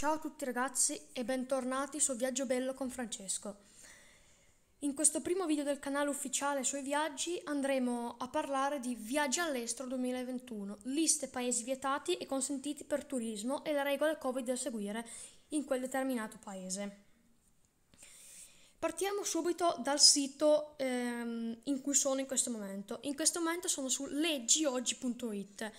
Ciao a tutti ragazzi e bentornati su Viaggio Bello con Francesco. In questo primo video del canale ufficiale sui viaggi andremo a parlare di Viaggi all'estero 2021, liste paesi vietati e consentiti per turismo e le regole Covid da seguire in quel determinato paese. Partiamo subito dal sito ehm, in cui sono in questo momento. In questo momento sono su leggioggi.it,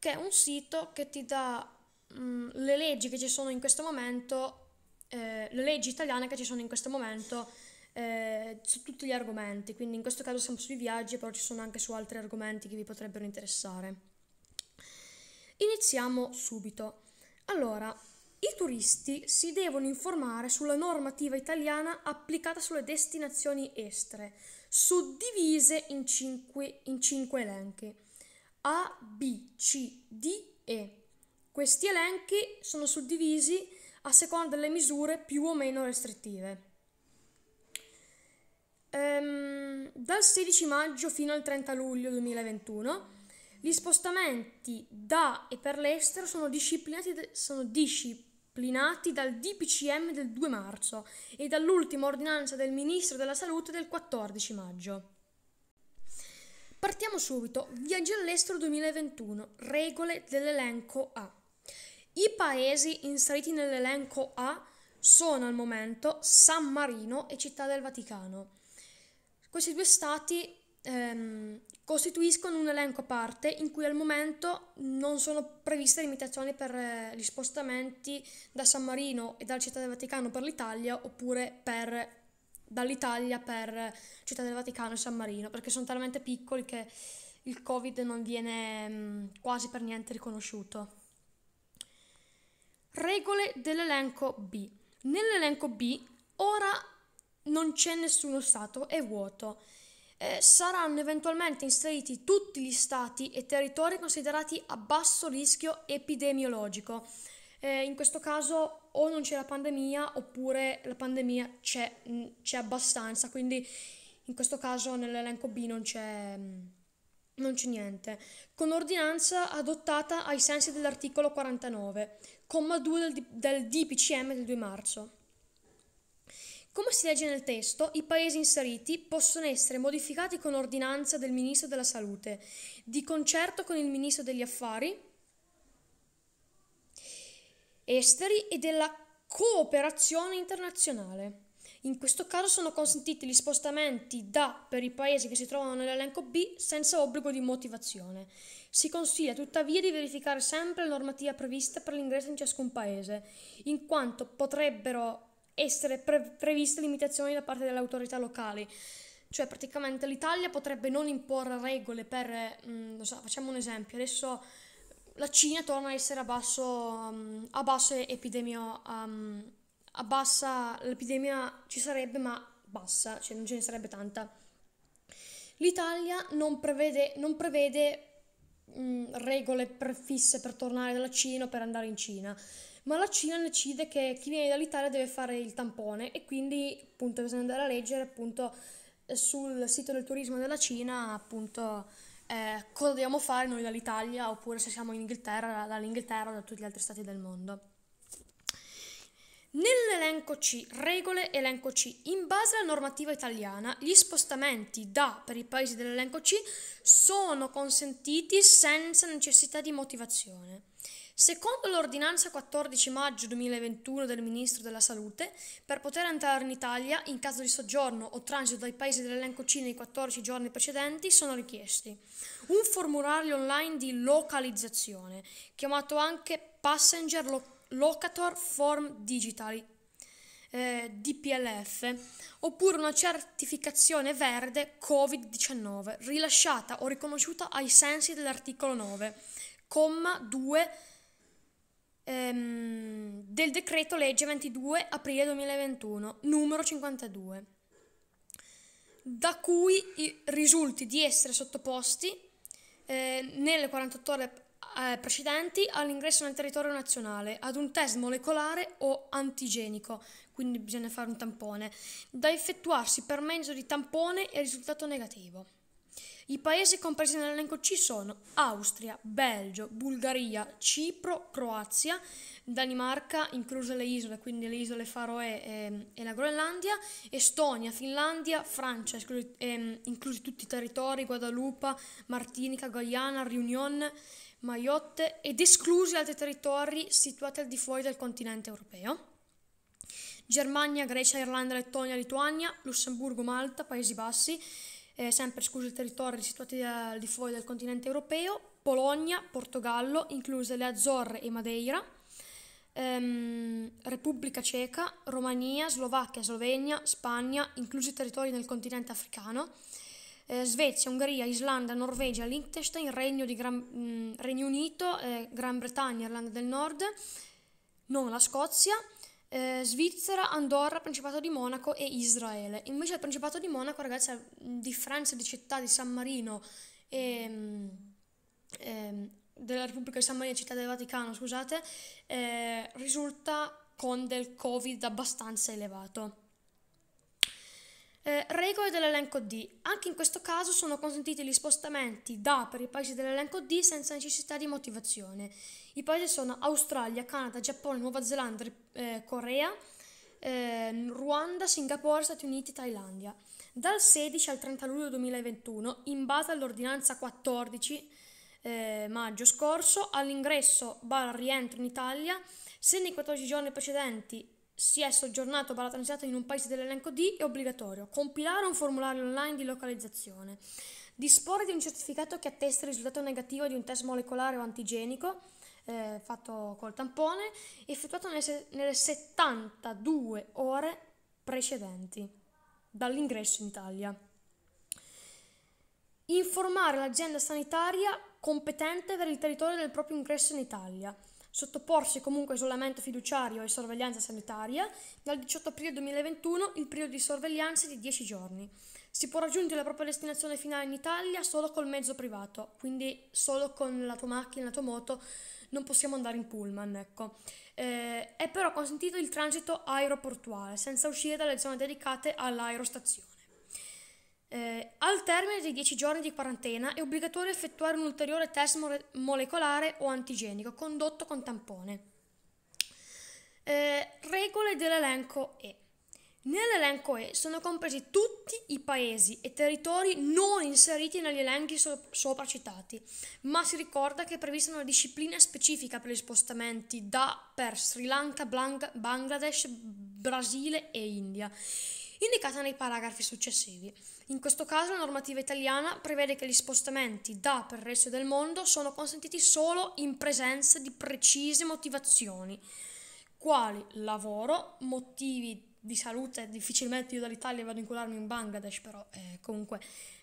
che è un sito che ti dà Mm, le leggi che ci sono in questo momento, eh, le leggi italiane che ci sono in questo momento eh, su tutti gli argomenti, quindi in questo caso siamo sui viaggi, però ci sono anche su altri argomenti che vi potrebbero interessare. Iniziamo subito. Allora, i turisti si devono informare sulla normativa italiana applicata sulle destinazioni estere, suddivise in 5, in 5 elenchi A, B, C, D, E. Questi elenchi sono suddivisi a seconda delle misure più o meno restrittive. Ehm, dal 16 maggio fino al 30 luglio 2021 gli spostamenti da e per l'estero sono disciplinati, sono disciplinati dal DPCM del 2 marzo e dall'ultima ordinanza del Ministro della Salute del 14 maggio. Partiamo subito. Viaggio all'estero 2021. Regole dell'elenco A. I paesi inseriti nell'elenco A sono al momento San Marino e Città del Vaticano. Questi due stati ehm, costituiscono un elenco a parte in cui al momento non sono previste limitazioni per eh, gli spostamenti da San Marino e dal Città del Vaticano per l'Italia oppure per, dall'Italia per Città del Vaticano e San Marino, perché sono talmente piccoli che il Covid non viene mh, mm, quasi per niente riconosciuto. Regole dell'elenco B. Nell'elenco B ora non c'è nessuno Stato, è vuoto. Eh, saranno eventualmente inseriti tutti gli Stati e territori considerati a basso rischio epidemiologico. Eh, in questo caso o non c'è la pandemia oppure la pandemia c'è, mh, mm, c'è abbastanza, quindi in questo caso nell'elenco B non c'è... Mh, mm, non c'è niente, con ordinanza adottata ai sensi dell'articolo 49 comma 2 del, del DPCM del 2 marzo. Come si legge nel testo, i paesi inseriti possono essere modificati con ordinanza del Ministro della Salute, di concerto con il Ministro degli Affari Esteri e della Cooperazione Internazionale. In questo caso sono consentiti gli spostamenti da per i paesi che si trovano nell'elenco B senza obbligo di motivazione. Si consiglia tuttavia di verificare sempre la normativa prevista per l'ingresso in ciascun paese, in quanto potrebbero essere pre- previste limitazioni da parte delle autorità locali. Cioè praticamente l'Italia potrebbe non imporre regole per, mh, mm, so, facciamo un esempio, adesso la Cina torna a essere a basso, um, a basso epidemio... Um, abbassa l'epidemia ci sarebbe, ma bassa, cioè non ce ne sarebbe tanta. L'Italia non prevede, non prevede mh, mm, regole prefisse per tornare dalla Cina o per andare in Cina, ma la Cina decide che chi viene dall'Italia deve fare il tampone e quindi appunto bisogna andare a leggere appunto sul sito del turismo della Cina appunto eh, cosa dobbiamo fare noi dall'Italia oppure se siamo in Inghilterra dall'Inghilterra o da tutti gli altri stati del mondo. Nell'elenco C, regole elenco C, in base alla normativa italiana, gli spostamenti da per i paesi dell'elenco C sono consentiti senza necessità di motivazione. Secondo l'ordinanza 14 maggio 2021 del Ministro della Salute, per poter entrare in Italia in caso di soggiorno o transito dai paesi dell'elenco C nei 14 giorni precedenti sono richiesti un formulario online di localizzazione, chiamato anche Passenger Localizzazione Locator Form Digitali, eh, DPLF, oppure una certificazione verde Covid-19 rilasciata o riconosciuta ai sensi dell'articolo 9, comma 2 ehm, del decreto legge 22 aprile 2021, numero 52, da cui risulti di essere sottoposti eh, nelle 48 ore eh, precedenti all'ingresso nel territorio nazionale ad un test molecolare o antigenico, quindi bisogna fare un tampone, da effettuarsi per mezzo di tampone e risultato negativo. I paesi compresi nell'elenco C sono Austria, Belgio, Bulgaria, Cipro, Croazia, Danimarca, incluse le isole, quindi le isole Faroe e, ehm, e la Groenlandia, Estonia, Finlandia, Francia, esclusi, ehm, inclusi tutti i territori, Guadalupe, Martinica, Guyana, Réunion, Mayotte ed esclusi altri territori situati al di fuori del continente europeo. Germania, Grecia, Irlanda, Lettonia, Lituania, Lussemburgo, Malta, Paesi Bassi, eh, sempre esclusi i territori situati eh, al di fuori del continente europeo, Polonia, Portogallo, incluse le Azzorre e Madeira, ehm, Repubblica Ceca, Romania, Slovacchia, Slovenia, Spagna, inclusi i territori del continente africano, eh, Svezia, Ungheria, Islanda, Norvegia, Liechtenstein, Regno, Gran, mh, mm, Regno Unito, eh, Gran Bretagna, Irlanda del Nord, non la Scozia, eh, Svizzera, Andorra, Principato di Monaco e Israele. Invece il Principato di Monaco, ragazzi, a mm, differenza di città di San Marino e... Mm, e ehm, della Repubblica di San Marino, città del Vaticano, scusate, eh, risulta con del Covid abbastanza elevato. Eh, regole dell'elenco D. Anche in questo caso sono consentiti gli spostamenti da per i paesi dell'elenco D senza necessità di motivazione. I paesi sono Australia, Canada, Giappone, Nuova Zelanda, eh, Corea, eh, Ruanda, Singapore, Stati Uniti, Thailandia. Dal 16 al 30 luglio 2021, in base all'ordinanza 14 eh, maggio scorso, all'ingresso bar rientro in Italia, se nei 14 giorni precedenti è soggiornato o transitato in un paese dell'elenco D è obbligatorio. Compilare un formulario online di localizzazione. Disporre di un certificato che attesta il risultato negativo di un test molecolare o antigenico eh, fatto col tampone, effettuato nelle, nelle 72 ore precedenti dall'ingresso in Italia. Informare l'azienda sanitaria competente per il territorio del proprio ingresso in Italia sottoporsi comunque a isolamento fiduciario e sorveglianza sanitaria, dal 18 aprile 2021 il periodo di sorveglianza è di 10 giorni. Si può raggiungere la propria destinazione finale in Italia solo col mezzo privato, quindi solo con la tua macchina, la tua moto, non possiamo andare in pullman, ecco. Eh, è però consentito il transito aeroportuale, senza uscire dalle zone dedicate all'aerostazione. Eh, al termine dei 10 giorni di quarantena è obbligatorio effettuare un ulteriore test mole- molecolare o antigenico condotto con tampone. Eh, regole dell'elenco E. Nell'elenco E sono compresi tutti i paesi e territori non inseriti negli elenchi so- sopra citati, ma si ricorda che è prevista una disciplina specifica per gli spostamenti da per Sri Lanka, Blanca, Bangladesh, Brasile e India indicata nei paragrafi successivi. In questo caso la normativa italiana prevede che gli spostamenti da per il resto del mondo sono consentiti solo in presenza di precise motivazioni, quali lavoro, motivi di salute, difficilmente io dall'Italia vado a incularmi in Bangladesh, però eh, comunque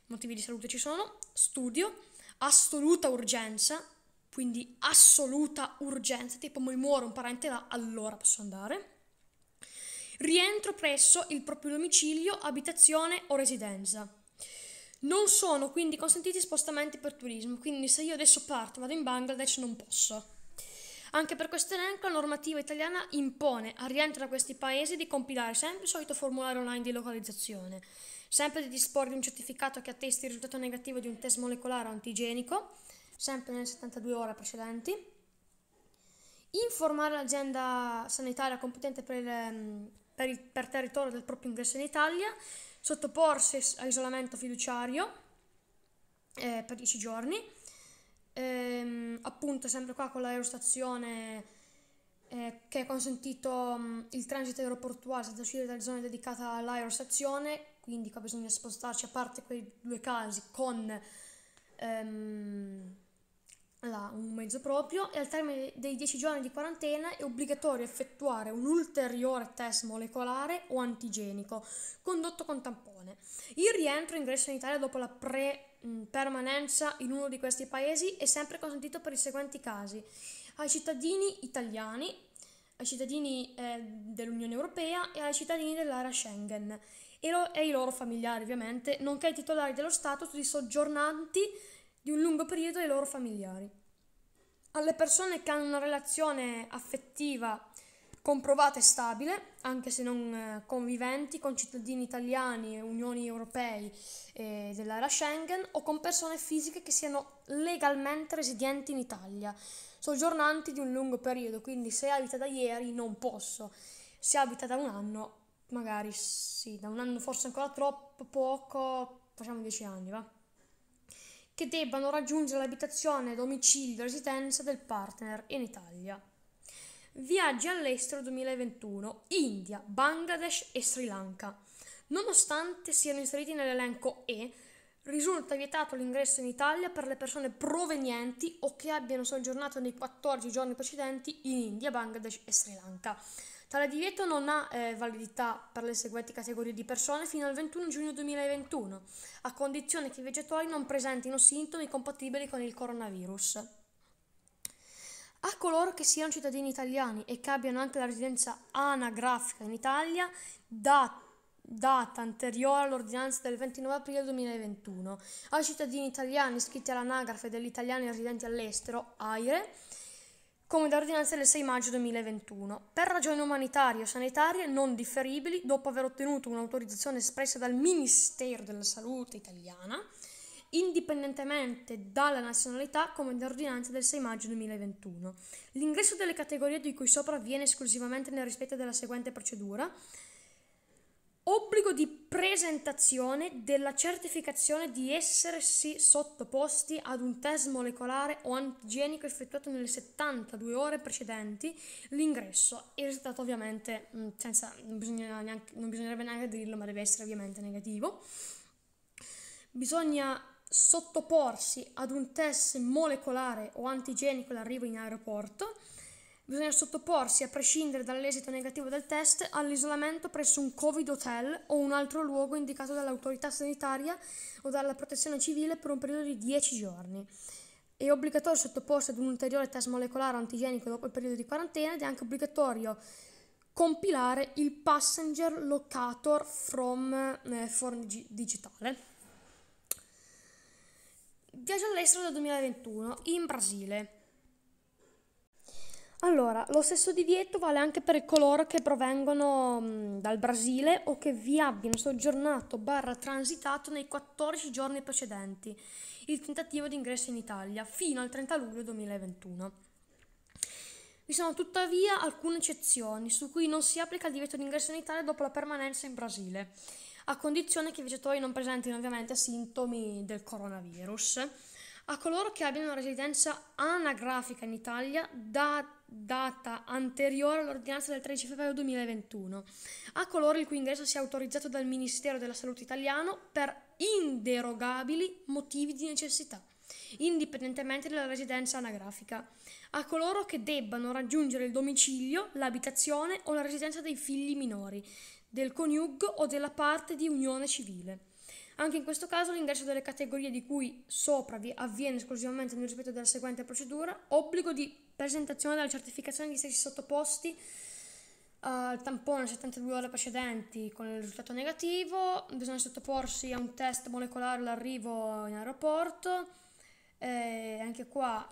motivi di salute ci sono, studio, assoluta urgenza, quindi assoluta urgenza, tipo mi muore un parente là, allora posso andare rientro presso il proprio domicilio, abitazione o residenza. Non sono quindi consentiti spostamenti per turismo, quindi se io adesso parto, vado in Bangladesh non posso. Anche per questo elenco la normativa italiana impone al rientro da questi paesi di compilare sempre il solito formulario online di localizzazione, sempre di disporre di un certificato che attesti il risultato negativo di un test molecolare antigenico, sempre nelle 72 ore precedenti, informare l'azienda sanitaria competente per il ehm, per, il, per territorio del proprio ingresso in Italia, sottoporsi a isolamento fiduciario eh, per 10 giorni, ehm, appunto sempre qua con l'aerostazione eh, che è consentito mh, mm, il transito aeroportuale senza uscire dalle zone dedicate all'aerostazione, quindi qua bisogna spostarci a parte quei due casi con... Ehm, là, un mezzo proprio e al termine dei 10 giorni di quarantena è obbligatorio effettuare un ulteriore test molecolare o antigenico condotto con tampone. Il rientro e ingresso in Italia dopo la pre permanenza in uno di questi paesi è sempre consentito per i seguenti casi. Ai cittadini italiani, ai cittadini eh, dell'Unione Europea e ai cittadini dell'area Schengen e, lo, e ai loro familiari ovviamente, nonché ai titolari dello status di soggiornanti di un lungo periodo ai loro familiari. Alle persone che hanno una relazione affettiva comprovata e stabile, anche se non eh, conviventi, con cittadini italiani, unioni europei e eh, dell'area Schengen o con persone fisiche che siano legalmente residenti in Italia, soggiornanti di un lungo periodo, quindi se abita da ieri non posso, se abita da un anno magari sì, da un anno forse ancora troppo poco, facciamo dieci anni, va? che debbano raggiungere l'abitazione, domicilio, residenza del partner in Italia. Viaggi all'estero 2021, India, Bangladesh e Sri Lanka. Nonostante siano inseriti nell'elenco E, risulta vietato l'ingresso in Italia per le persone provenienti o che abbiano soggiornato nei 14 giorni precedenti in India, Bangladesh e Sri Lanka Tale divieto non ha eh, validità per le seguenti categorie di persone fino al 21 giugno 2021, a condizione che i vegetali non presentino sintomi compatibili con il coronavirus. A coloro che siano cittadini italiani e che abbiano anche la residenza anagrafica in Italia, da data anteriore all'ordinanza del 29 aprile 2021, ai cittadini italiani iscritti all'anagrafe degli italiani residenti all'estero, AIRE, come d'ordinanza del 6 maggio 2021, per ragioni umanitarie o sanitarie non differibili dopo aver ottenuto un'autorizzazione espressa dal Ministero della Salute italiana, indipendentemente dalla nazionalità come d'ordinanza del 6 maggio 2021. L'ingresso delle categorie di cui sopra avviene esclusivamente nel rispetto della seguente procedura obbligo di presentazione della certificazione di essersi sottoposti ad un test molecolare o antigenico effettuato nelle 72 ore precedenti l'ingresso. Il risultato ovviamente, mm, senza, non, neanche, non bisognerebbe neanche dirlo, ma deve essere ovviamente negativo. Bisogna sottoporsi ad un test molecolare o antigenico all'arrivo in aeroporto Bisogna sottoporsi, a prescindere dall'esito negativo del test, all'isolamento presso un Covid hotel o un altro luogo indicato dall'autorità sanitaria o dalla protezione civile per un periodo di 10 giorni. È obbligatorio sottoporsi ad un ulteriore test molecolare antigenico dopo il periodo di quarantena ed è anche obbligatorio compilare il passenger locator from eh, form digitale. Viaggio all'estero del 2021 in Brasile. Allora, lo stesso divieto vale anche per coloro che provengono mm, dal Brasile o che vi abbiano soggiornato barra transitato nei 14 giorni precedenti il tentativo di ingresso in Italia fino al 30 luglio 2021. Vi sono tuttavia alcune eccezioni su cui non si applica il divieto di ingresso in Italia dopo la permanenza in Brasile, a condizione che i viaggiatori non presentino ovviamente sintomi del coronavirus. A coloro che abbiano una residenza anagrafica in Italia da data anteriore all'ordinanza del 13 febbraio 2021, a coloro il cui ingresso sia autorizzato dal Ministero della Salute italiano per inderogabili motivi di necessità, indipendentemente dalla residenza anagrafica, a coloro che debbano raggiungere il domicilio, l'abitazione o la residenza dei figli minori, del coniugo o della parte di unione civile anche in questo caso l'ingresso delle categorie di cui sopra vi avviene esclusivamente nel rispetto della seguente procedura, obbligo di presentazione della certificazione di stessi sottoposti eh, al tampone 72 ore precedenti con il risultato negativo, bisogna sottoporsi a un test molecolare all'arrivo in aeroporto, e eh, anche qua,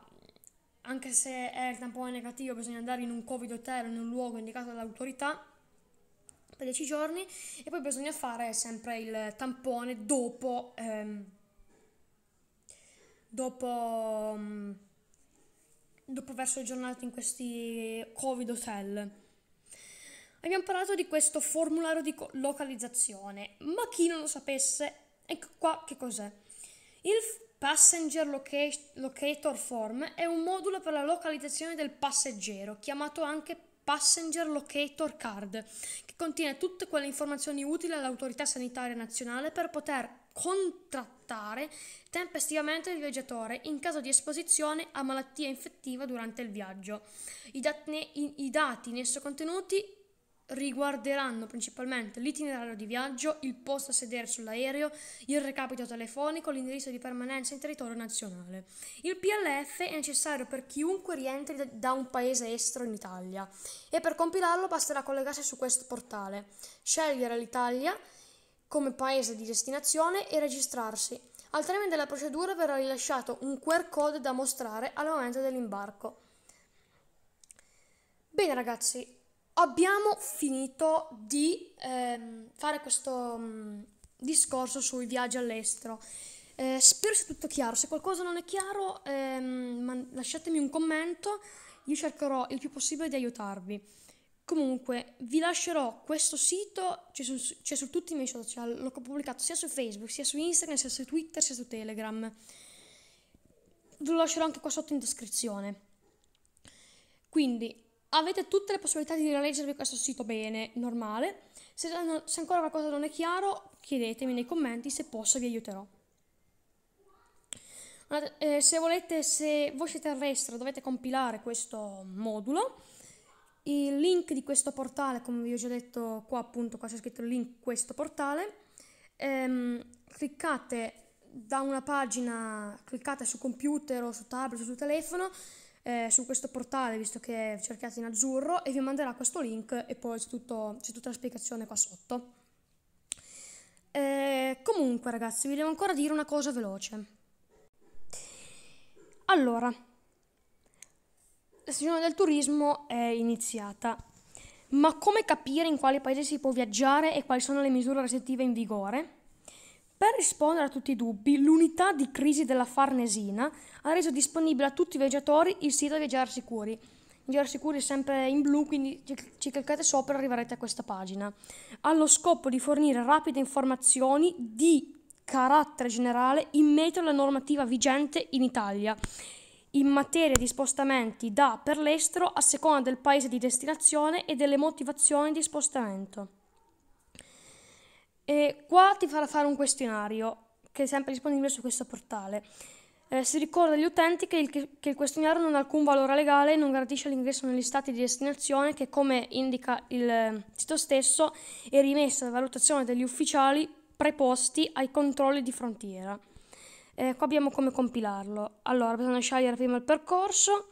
anche se è il tampone negativo, bisogna andare in un covid hotel in un luogo indicato dall'autorità per 10 giorni e poi bisogna fare sempre il tampone dopo... Ehm, dopo, mm, dopo aver soggiornato in questi covid hotel. Abbiamo parlato di questo formulario di localizzazione, ma chi non lo sapesse, ecco qua che cos'è. Il Passenger Locator Form è un modulo per la localizzazione del passeggero, chiamato anche Passenger Locator Card, che contiene tutte quelle informazioni utili all'autorità sanitaria nazionale per poter contrattare tempestivamente il viaggiatore in caso di esposizione a malattia infettiva durante il viaggio. I dati, in esso contenuti riguarderanno principalmente l'itinerario di viaggio, il posto a sedere sull'aereo, il recapito telefonico, l'indirizzo di permanenza in territorio nazionale. Il PLF è necessario per chiunque rientri da un paese estero in Italia e per compilarlo basterà collegarsi su questo portale, scegliere l'Italia come paese di destinazione e registrarsi. Al termine della procedura verrà rilasciato un QR code da mostrare al momento dell'imbarco. Bene ragazzi, abbiamo finito di ehm, fare questo mh, mm, discorso sui viaggi all'estero. Eh, spero sia tutto chiaro, se qualcosa non è chiaro ehm, lasciatemi un commento, io cercherò il più possibile di aiutarvi. Comunque vi lascerò questo sito, c'è su, c'è su tutti i miei social, l'ho pubblicato sia su Facebook, sia su Instagram, sia su Twitter, sia su Telegram. Ve lo lascerò anche qua sotto in descrizione. Quindi avete tutte le possibilità di rileggervi questo sito bene, normale. Se, se ancora qualcosa non è chiaro, chiedetemi nei commenti, se posso vi aiuterò. Eh, se volete, se voi siete terrestre, dovete compilare questo modulo. Il link di questo portale, come vi ho già detto qua appunto, qua c'è scritto il link questo portale, ehm, cliccate da una pagina, cliccate su computer o su tablet o su telefono, eh, su questo portale, visto che cercate in azzurro, e vi manderà questo link e poi c'è, tutto, c'è tutta la spiegazione qua sotto. Eh, comunque ragazzi, vi devo ancora dire una cosa veloce. Allora, la stagione del turismo è iniziata, ma come capire in quale paese si può viaggiare e quali sono le misure restrittive in vigore? Per rispondere a tutti i dubbi, l'unità di crisi della Farnesina ha reso disponibile a tutti i viaggiatori il sito Viaggiare Sicuri. Viaggiare Sicuri è sempre in blu, quindi ci cliccate sopra e arriverete a questa pagina. Allo scopo di fornire rapide informazioni di carattere generale in merito alla normativa vigente in Italia in materia di spostamenti da per l'estero a seconda del paese di destinazione e delle motivazioni di spostamento. E qua ti farà fare un questionario, che è sempre disponibile su questo portale. Eh, si ricorda agli utenti che il, che il, questionario non ha alcun valore legale e non garantisce l'ingresso negli stati di destinazione che, come indica il eh, sito stesso, è rimessa alla valutazione degli ufficiali preposti ai controlli di frontiera. Eh, qua abbiamo come compilarlo. Allora, bisogna scegliere prima il percorso.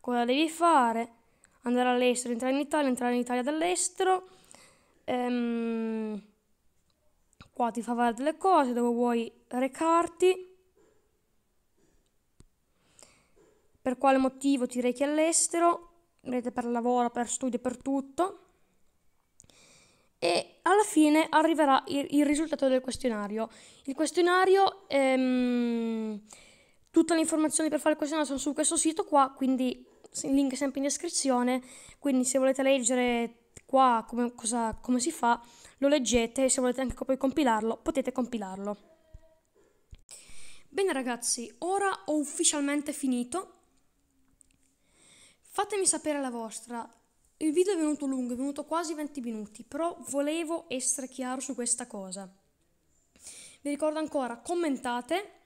Cosa devi fare? Andare all'estero, entrare in Italia, entrare in Italia dall'estero ehm, qua ti fa fare delle cose dove vuoi recarti, per quale motivo ti rechi all'estero, vedete per lavoro, per studio, per tutto. E alla fine arriverà il, il risultato del questionario. Il questionario, ehm, tutte le informazioni per fare il questionario sono su questo sito qua, quindi il link è sempre in descrizione, quindi se volete leggere qua, come, cosa, come si fa, lo leggete e se volete anche poi compilarlo, potete compilarlo. Bene ragazzi, ora ho ufficialmente finito. Fatemi sapere la vostra. Il video è venuto lungo, è venuto quasi 20 minuti, però volevo essere chiaro su questa cosa. Vi ricordo ancora, commentate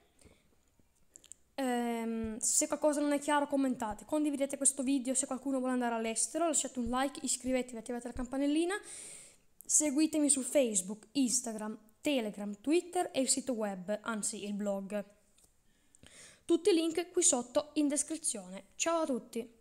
Ehm, se qualcosa non è chiaro commentate, condividete questo video se qualcuno vuole andare all'estero, lasciate un like, iscrivetevi, attivate la campanellina, seguitemi su Facebook, Instagram, Telegram, Twitter e il sito web, anzi il blog. Tutti i link qui sotto in descrizione. Ciao a tutti!